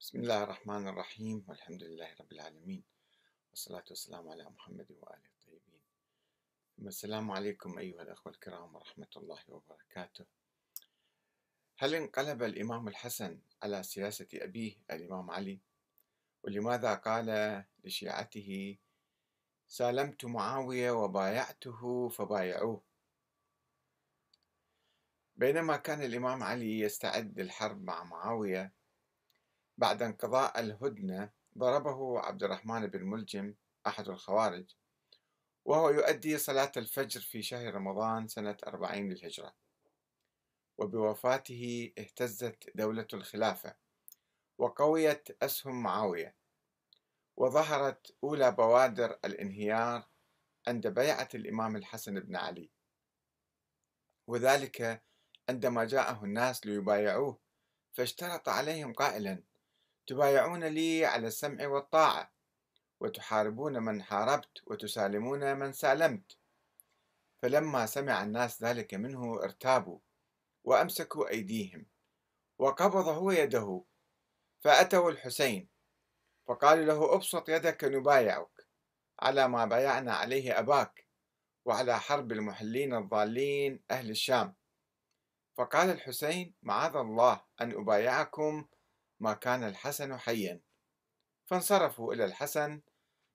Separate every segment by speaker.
Speaker 1: بسم الله الرحمن الرحيم والحمد لله رب العالمين والصلاة والسلام على محمد وآله الطيبين السلام عليكم أيها الأخوة الكرام ورحمة الله وبركاته هل انقلب الإمام الحسن على سياسة أبيه الإمام علي؟ ولماذا قال لشيعته سالمت معاوية وبايعته فبايعوه بينما كان الإمام علي يستعد للحرب مع معاوية بعد انقضاء الهدنة ضربه عبد الرحمن بن ملجم أحد الخوارج وهو يؤدي صلاة الفجر في شهر رمضان سنة أربعين للهجرة وبوفاته اهتزت دولة الخلافة وقويت أسهم معاوية وظهرت أولى بوادر الانهيار عند بيعة الإمام الحسن بن علي وذلك عندما جاءه الناس ليبايعوه فاشترط عليهم قائلا تبايعون لي على السمع والطاعة وتحاربون من حاربت وتسالمون من سالمت فلما سمع الناس ذلك منه ارتابوا وأمسكوا أيديهم وقبض هو يده فأتوا الحسين فقالوا له أبسط يدك نبايعك على ما بايعنا عليه أباك وعلى حرب المحلين الضالين أهل الشام فقال الحسين معاذ الله أن أبايعكم ما كان الحسن حيا فانصرفوا إلى الحسن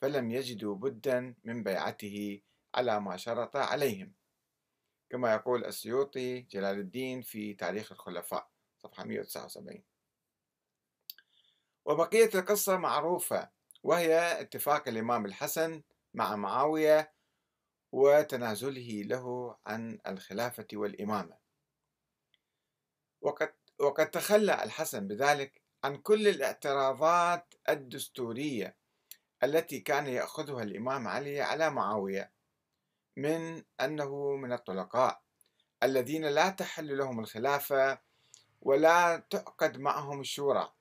Speaker 1: فلم يجدوا بدا من بيعته على ما شرط عليهم كما يقول السيوطي جلال الدين في تاريخ الخلفاء صفحة 179 وبقية القصة معروفة وهي اتفاق الإمام الحسن مع معاوية وتنازله له عن الخلافة والإمامة وقد, وقد تخلى الحسن بذلك عن كل الاعتراضات الدستورية التي كان يأخذها الإمام علي على معاوية من أنه من الطلقاء الذين لا تحل لهم الخلافة ولا تعقد معهم الشورى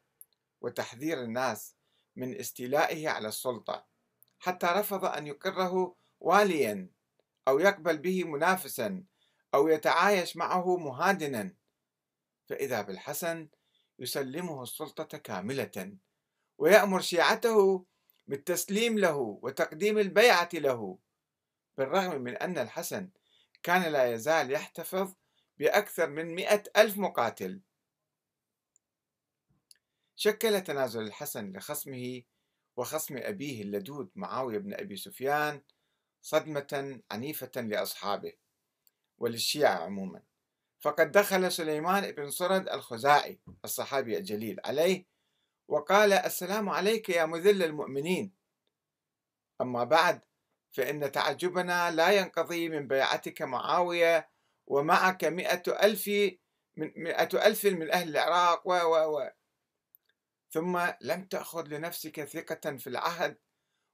Speaker 1: وتحذير الناس من استيلائه على السلطة حتى رفض أن يقره واليا أو يقبل به منافسا أو يتعايش معه مهادنا فإذا بالحسن يسلمه السلطة كاملة ويأمر شيعته بالتسليم له وتقديم البيعة له بالرغم من أن الحسن كان لا يزال يحتفظ بأكثر من مئة ألف مقاتل شكل تنازل الحسن لخصمه وخصم أبيه اللدود معاوية بن أبي سفيان صدمة عنيفة لأصحابه وللشيعة عموما فقد دخل سليمان بن صرد الخزاعي الصحابي الجليل عليه وقال السلام عليك يا مذل المؤمنين أما بعد فإن تعجبنا لا ينقضي من بيعتك معاوية ومعك مئة ألف من, مئة ألف من أهل العراق و و و ثم لم تأخذ لنفسك ثقة في العهد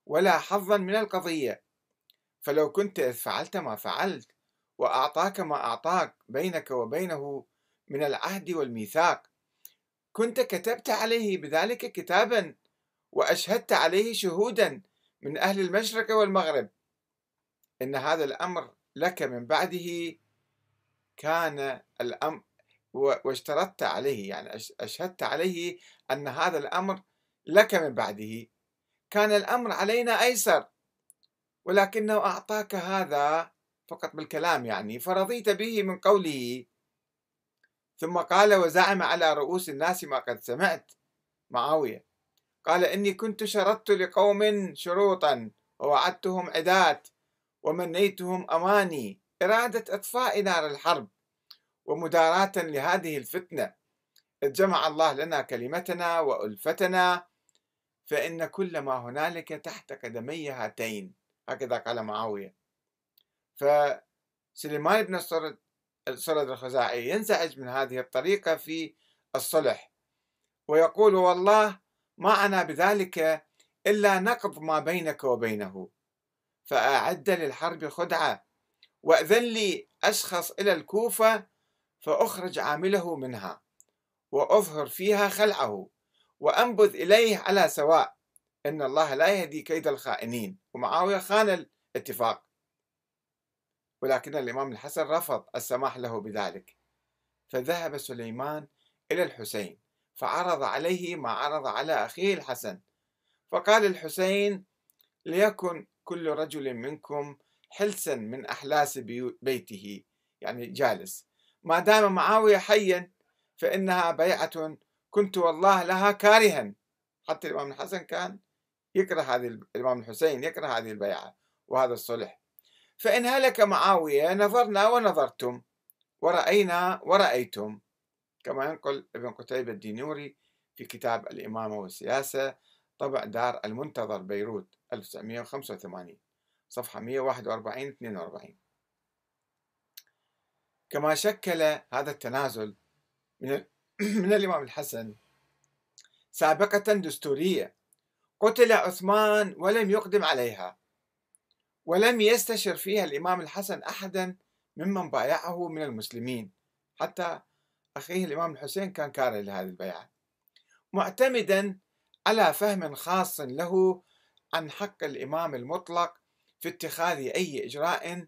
Speaker 1: ولا حظا من القضية فلو كنت إذ فعلت ما فعلت وأعطاك ما أعطاك بينك وبينه من العهد والميثاق كنت كتبت عليه بذلك كتابا وأشهدت عليه شهودا من أهل المشرق والمغرب إن هذا الأمر لك من بعده كان الأمر واشترطت عليه يعني أشهدت عليه أن هذا الأمر لك من بعده كان الأمر علينا أيسر ولكنه أعطاك هذا فقط بالكلام يعني فرضيت به من قوله ثم قال وزعم على رؤوس الناس ما قد سمعت معاوية قال إني كنت شرطت لقوم شروطا ووعدتهم عدات ومنيتهم أماني إرادة إطفاء نار الحرب ومداراة لهذه الفتنة إذ جمع الله لنا كلمتنا وألفتنا فإن كل ما هنالك تحت قدمي هاتين هكذا قال معاوية فسليمان بن الصرد الصرد الخزاعي ينزعج من هذه الطريقة في الصلح ويقول والله ما أنا بذلك إلا نقض ما بينك وبينه فأعد للحرب خدعة وأذن لي أشخص إلى الكوفة فأخرج عامله منها وأظهر فيها خلعه وأنبذ إليه على سواء إن الله لا يهدي كيد الخائنين ومعاوية خان الاتفاق ولكن الإمام الحسن رفض السماح له بذلك فذهب سليمان إلى الحسين فعرض عليه ما عرض على أخيه الحسن فقال الحسين ليكن كل رجل منكم حلسا من أحلاس بيته يعني جالس ما دام معاوية حيا فإنها بيعة كنت والله لها كارها حتى الإمام الحسن كان يكره هذه الإمام الحسين يكره هذه البيعة وهذا الصلح فإن هلك معاوية نظرنا ونظرتم ورأينا ورأيتم كما ينقل ابن قتيبة الدينوري في كتاب الإمامة والسياسة طبع دار المنتظر بيروت 1985 صفحة 141 42 كما شكل هذا التنازل من من الإمام الحسن سابقة دستورية قتل عثمان ولم يقدم عليها ولم يستشر فيها الإمام الحسن أحدا ممن بايعه من المسلمين حتى أخيه الإمام الحسين كان كاره لهذه البيعة معتمدا على فهم خاص له عن حق الإمام المطلق في اتخاذ أي إجراء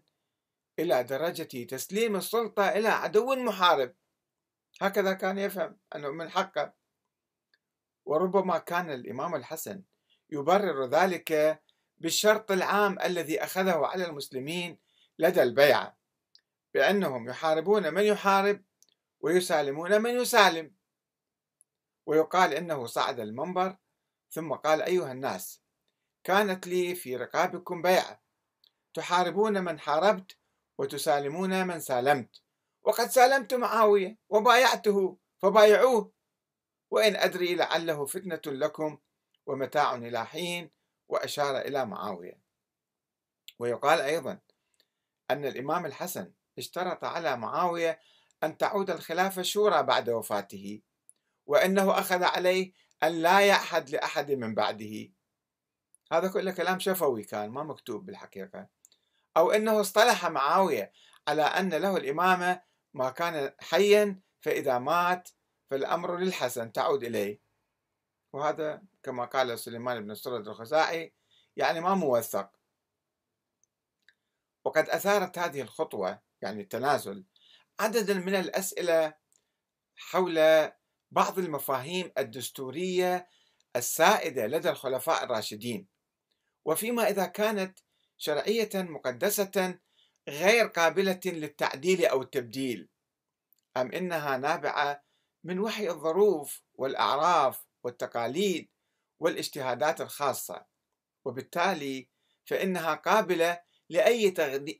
Speaker 1: إلى درجة تسليم السلطة إلى عدو محارب هكذا كان يفهم أنه من حقه وربما كان الإمام الحسن يبرر ذلك بالشرط العام الذي أخذه على المسلمين لدى البيعة بأنهم يحاربون من يحارب ويسالمون من يسالم ويقال إنه صعد المنبر ثم قال أيها الناس كانت لي في رقابكم بيعة تحاربون من حاربت وتسالمون من سالمت وقد سالمت معاوية وبايعته فبايعوه وإن أدري لعله فتنة لكم ومتاع إلى حين وأشار إلى معاوية ويقال أيضا أن الإمام الحسن اشترط على معاوية أن تعود الخلافة شورى بعد وفاته وأنه أخذ عليه أن لا يعهد لأحد من بعده هذا كله كلام شفوي كان ما مكتوب بالحقيقة أو أنه اصطلح معاوية على أن له الإمامة ما كان حيا فإذا مات فالأمر للحسن تعود إليه وهذا كما قال سليمان بن سرد الخزاعي يعني ما موثق وقد أثارت هذه الخطوة يعني التنازل عددا من الأسئلة حول بعض المفاهيم الدستورية السائدة لدى الخلفاء الراشدين وفيما إذا كانت شرعية مقدسة غير قابلة للتعديل أو التبديل أم إنها نابعة من وحي الظروف والأعراف والتقاليد والاجتهادات الخاصة وبالتالي فإنها قابلة لأي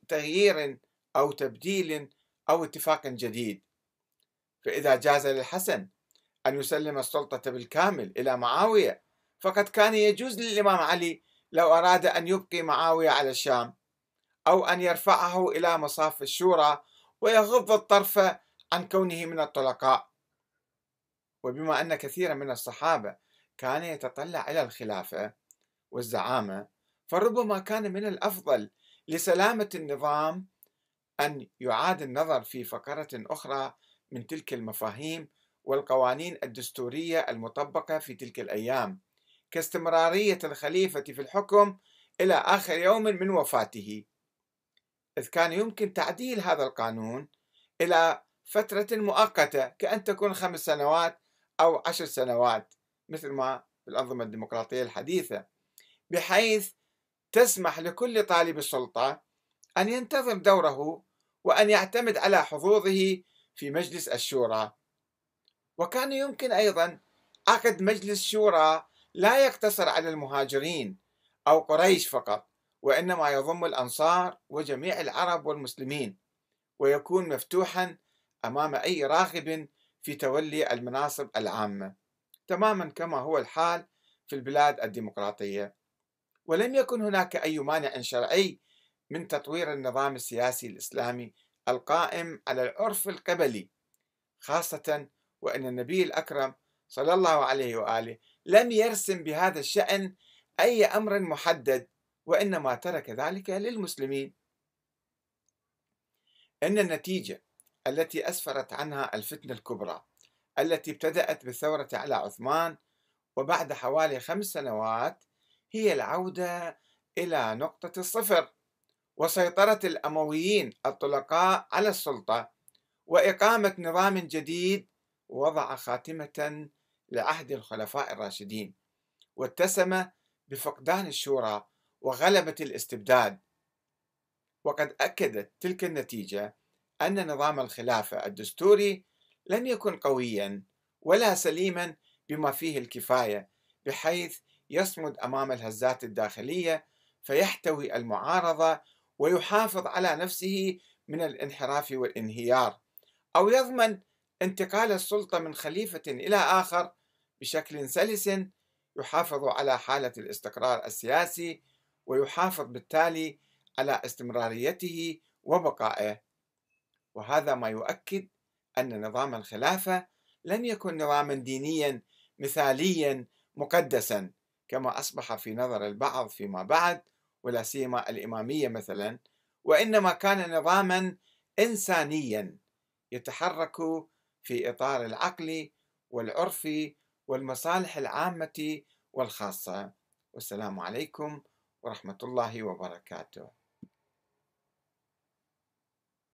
Speaker 1: تغيير أو تبديل أو اتفاق جديد فإذا جاز للحسن أن يسلم السلطة بالكامل إلى معاوية فقد كان يجوز للإمام علي لو أراد أن يبقي معاوية على الشام أو أن يرفعه إلى مصاف الشورى ويغض الطرف عن كونه من الطلقاء وبما أن كثيرا من الصحابة كان يتطلع إلى الخلافة والزعامة فربما كان من الأفضل لسلامة النظام أن يعاد النظر في فقرة أخرى من تلك المفاهيم والقوانين الدستورية المطبقة في تلك الأيام كاستمرارية الخليفة في الحكم إلى آخر يوم من وفاته إذ كان يمكن تعديل هذا القانون إلى فترة مؤقتة كأن تكون خمس سنوات أو عشر سنوات مثل ما في الانظمه الديمقراطية الحديثة بحيث تسمح لكل طالب السلطة أن ينتظم دوره وأن يعتمد على حظوظه في مجلس الشورى وكان يمكن أيضا عقد مجلس شورى لا يقتصر على المهاجرين أو قريش فقط وإنما يضم الأنصار وجميع العرب والمسلمين ويكون مفتوحا أمام أي راغب في تولي المناصب العامة تماما كما هو الحال في البلاد الديمقراطية ولم يكن هناك أي مانع شرعي من تطوير النظام السياسي الإسلامي القائم على العرف القبلي خاصة وأن النبي الأكرم صلى الله عليه وآله لم يرسم بهذا الشأن أي أمر محدد وإنما ترك ذلك للمسلمين إن النتيجة التي أسفرت عنها الفتنة الكبرى التي ابتدأت بالثورة على عثمان وبعد حوالي خمس سنوات هي العودة إلى نقطة الصفر وسيطرة الأمويين الطلقاء على السلطة وإقامة نظام جديد وضع خاتمة لعهد الخلفاء الراشدين واتسم بفقدان الشورى وغلبة الاستبداد وقد أكدت تلك النتيجة أن نظام الخلافة الدستوري لن يكن قويا ولا سليما بما فيه الكفايه بحيث يصمد امام الهزات الداخليه فيحتوي المعارضه ويحافظ على نفسه من الانحراف والانهيار او يضمن انتقال السلطه من خليفه الى اخر بشكل سلس يحافظ على حاله الاستقرار السياسي ويحافظ بالتالي على استمراريته وبقائه وهذا ما يؤكد أن نظام الخلافة لم يكن نظاما دينيا مثاليا مقدسا كما أصبح في نظر البعض فيما بعد ولا سيما الإمامية مثلا وإنما كان نظاما إنسانيا يتحرك في إطار العقل والعرف والمصالح العامة والخاصة والسلام عليكم ورحمة الله وبركاته